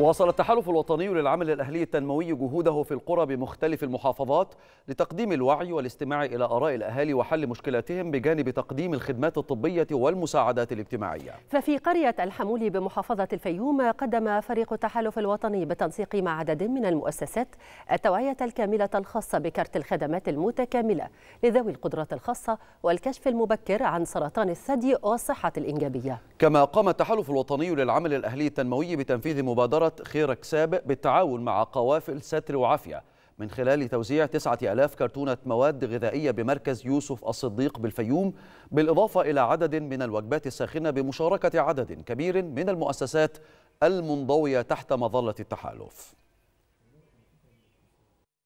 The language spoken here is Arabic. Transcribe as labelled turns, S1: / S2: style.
S1: واصل التحالف الوطني للعمل الأهلي التنموي جهوده في القرى بمختلف المحافظات لتقديم الوعي والاستماع إلى آراء الأهالي وحل مشكلاتهم بجانب تقديم الخدمات الطبية والمساعدات الاجتماعية
S2: ففي قرية الحمول بمحافظة الفيوم قدم فريق التحالف الوطني بالتنسيق مع عدد من المؤسسات التوعية الكاملة الخاصة بكرت الخدمات المتكاملة لذوي القدرات الخاصة والكشف المبكر عن سرطان الثدي والصحة الإنجابية
S1: كما قام التحالف الوطني للعمل الأهلي التنموي بتنفيذ مبادرة مبادرة خيرك سابق بالتعاون مع قوافل ستر وعافية من خلال توزيع 9000 كرتونة مواد غذائية بمركز يوسف الصديق بالفيوم بالإضافة إلى عدد من الوجبات الساخنة بمشاركة عدد كبير من المؤسسات المنضوية تحت مظلة التحالف